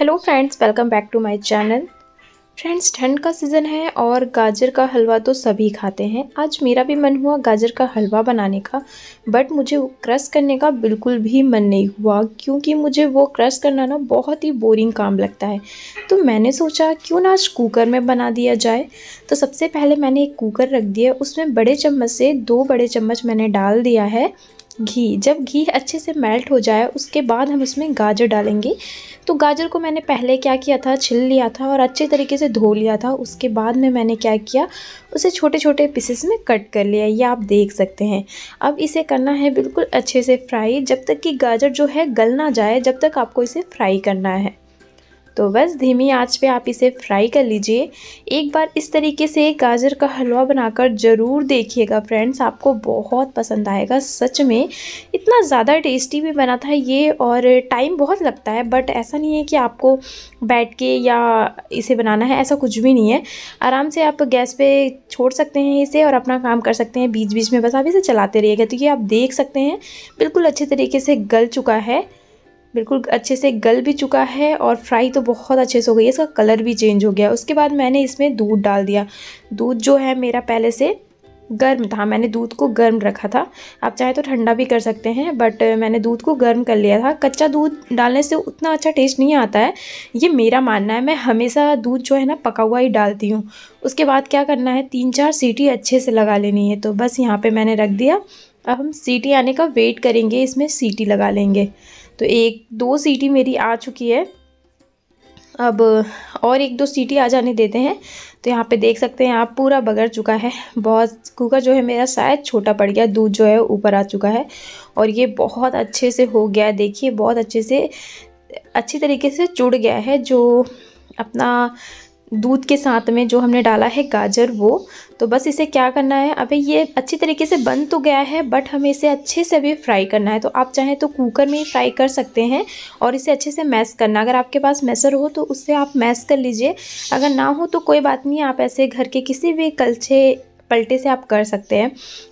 hello friends welcome back to my channel friends ठंड का season है और गाजर का हलवा तो सभी खाते हैं आज मेरा भी मन हुआ गाजर का हलवा बनाने का बट मुझे क्रश करने का बिल्कुल भी मन नहीं हुआ क्योंकि मुझे वो क्रश करना ना बहुत ही बोरिंग काम लगता है तो मैंने सोचा क्यों ना आज कुकर में बना दिया जाए तो सबसे पहले मैंने एक कुकर रख दिया उसमें बड़े चम्मच से दो बड़े चम्मच मैंने डाल दिया है घी जब घी अच्छे से मेल्ट हो जाए उसके बाद हम उसमें गाजर डालेंगे तो गाजर को मैंने पहले क्या किया था छिल लिया था और अच्छे तरीके से धो लिया था उसके बाद में मैंने क्या किया उसे छोटे छोटे पीसेस में कट कर लिया ये आप देख सकते हैं अब इसे करना है बिल्कुल अच्छे से फ्राई जब तक कि गाजर जो है गल ना जाए जब तक आपको इसे फ्राई करना है तो बस धीमी आंच पे आप इसे फ्राई कर लीजिए एक बार इस तरीके से गाजर का हलवा बनाकर ज़रूर देखिएगा फ्रेंड्स आपको बहुत पसंद आएगा सच में इतना ज़्यादा टेस्टी भी बना था ये और टाइम बहुत लगता है बट ऐसा नहीं है कि आपको बैठ के या इसे बनाना है ऐसा कुछ भी नहीं है आराम से आप गैस पर छोड़ सकते हैं इसे और अपना काम कर सकते हैं बीच बीच में बस आप इसे चलाते रहिएगा तो ये आप देख सकते हैं बिल्कुल अच्छे तरीके से गल चुका है बिल्कुल अच्छे से गल भी चुका है और फ्राई तो बहुत अच्छे से हो गई है इसका कलर भी चेंज हो गया उसके बाद मैंने इसमें दूध डाल दिया दूध जो है मेरा पहले से गर्म था मैंने दूध को गर्म रखा था आप चाहे तो ठंडा भी कर सकते हैं बट मैंने दूध को गर्म कर लिया था कच्चा दूध डालने से उतना अच्छा टेस्ट नहीं आता है ये मेरा मानना है मैं हमेशा दूध जो है ना पका हुआ ही डालती हूँ उसके बाद क्या करना है तीन चार सीटी अच्छे से लगा लेनी है तो बस यहाँ पर मैंने रख दिया अब हम सीटी आने का वेट करेंगे इसमें सीटी लगा लेंगे तो एक दो सीटी मेरी आ चुकी है अब और एक दो सीटी आ जाने देते हैं तो यहाँ पे देख सकते हैं आप पूरा बगड़ चुका है बहुत कुकर जो है मेरा शायद छोटा पड़ गया दूध जो है ऊपर आ चुका है और ये बहुत अच्छे से हो गया देखिए बहुत अच्छे से अच्छी तरीके से जुड़ गया है जो अपना दूध के साथ में जो हमने डाला है गाजर वो तो बस इसे क्या करना है अभी ये अच्छी तरीके से बन तो गया है बट हमें इसे अच्छे से अभी फ्राई करना है तो आप चाहें तो कुकर में फ्राई कर सकते हैं और इसे अच्छे से मैश करना अगर आपके पास मैसर हो तो उससे आप मैश कर लीजिए अगर ना हो तो कोई बात नहीं आप ऐसे घर के किसी भी कल्छे पलटे से आप कर सकते हैं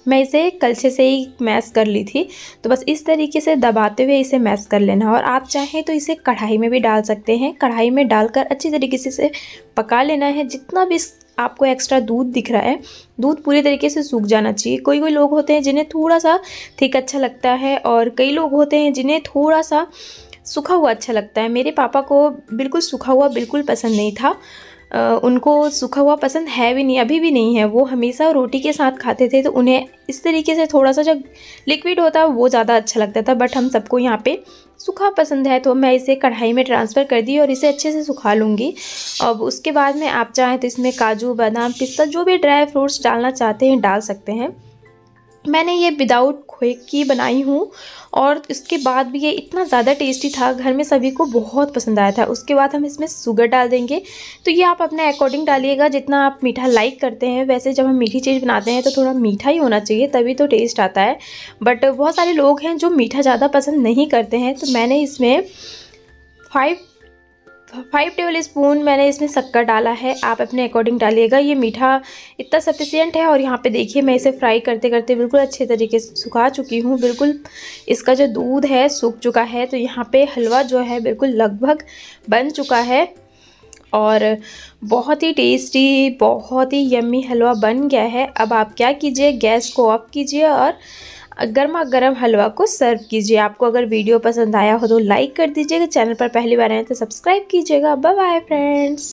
मैं इसे कलछे से ही मैश कर ली थी तो बस इस तरीके से दबाते हुए इसे मैश कर लेना और आप चाहें तो इसे कढ़ाई में भी डाल सकते हैं कढ़ाई में डालकर अच्छी तरीके से इसे पका लेना है जितना भी आपको एक्स्ट्रा दूध दिख रहा है दूध पूरी तरीके से सूख जाना चाहिए कोई कोई लोग होते हैं जिन्हें थोड़ा सा ठीक अच्छा लगता है और कई लोग होते हैं जिन्हें थोड़ा सा सूखा हुआ अच्छा लगता है मेरे पापा को बिल्कुल सूखा हुआ बिल्कुल पसंद नहीं था उनको सूखा हुआ पसंद है भी नहीं अभी भी नहीं है वो हमेशा रोटी के साथ खाते थे तो उन्हें इस तरीके से थोड़ा सा जो लिक्विड होता वो ज़्यादा अच्छा लगता था बट हम सबको यहाँ पे सूखा पसंद है तो मैं इसे कढ़ाई में ट्रांसफ़र कर दी और इसे अच्छे से सुखा लूँगी अब उसके बाद में आप चाहें तो इसमें काजू बादाम पिस्ता जो भी ड्राई फ्रूट्स डालना चाहते हैं डाल सकते हैं मैंने ये विदाउट खोए की बनाई हूँ और इसके बाद भी ये इतना ज़्यादा टेस्टी था घर में सभी को बहुत पसंद आया था उसके बाद हम इसमें शुगर डाल देंगे तो ये आप अपने अकॉर्डिंग डालिएगा जितना आप मीठा लाइक करते हैं वैसे जब हम मीठी चीज़ बनाते हैं तो थोड़ा मीठा ही होना चाहिए तभी तो टेस्ट आता है बट बहुत सारे लोग हैं जो मीठा ज़्यादा पसंद नहीं करते हैं तो मैंने इसमें फाइव फाइव टेबल स्पून मैंने इसमें शक्कर डाला है आप अपने अकॉर्डिंग डालिएगा ये मीठा इतना सफिशियंट है और यहाँ पे देखिए मैं इसे फ्राई करते करते बिल्कुल अच्छे तरीके से सुखा चुकी हूँ बिल्कुल इसका जो दूध है सूख चुका है तो यहाँ पे हलवा जो है बिल्कुल लगभग बन चुका है और बहुत ही टेस्टी बहुत ही यम्मी हलवा बन गया है अब आप क्या कीजिए गैस को ऑफ कीजिए और गर्मा गर्म हलवा को सर्व कीजिए आपको अगर वीडियो पसंद आया हो तो लाइक कर दीजिएगा चैनल पर पहली बार आए तो सब्सक्राइब कीजिएगा बाय बाय फ्रेंड्स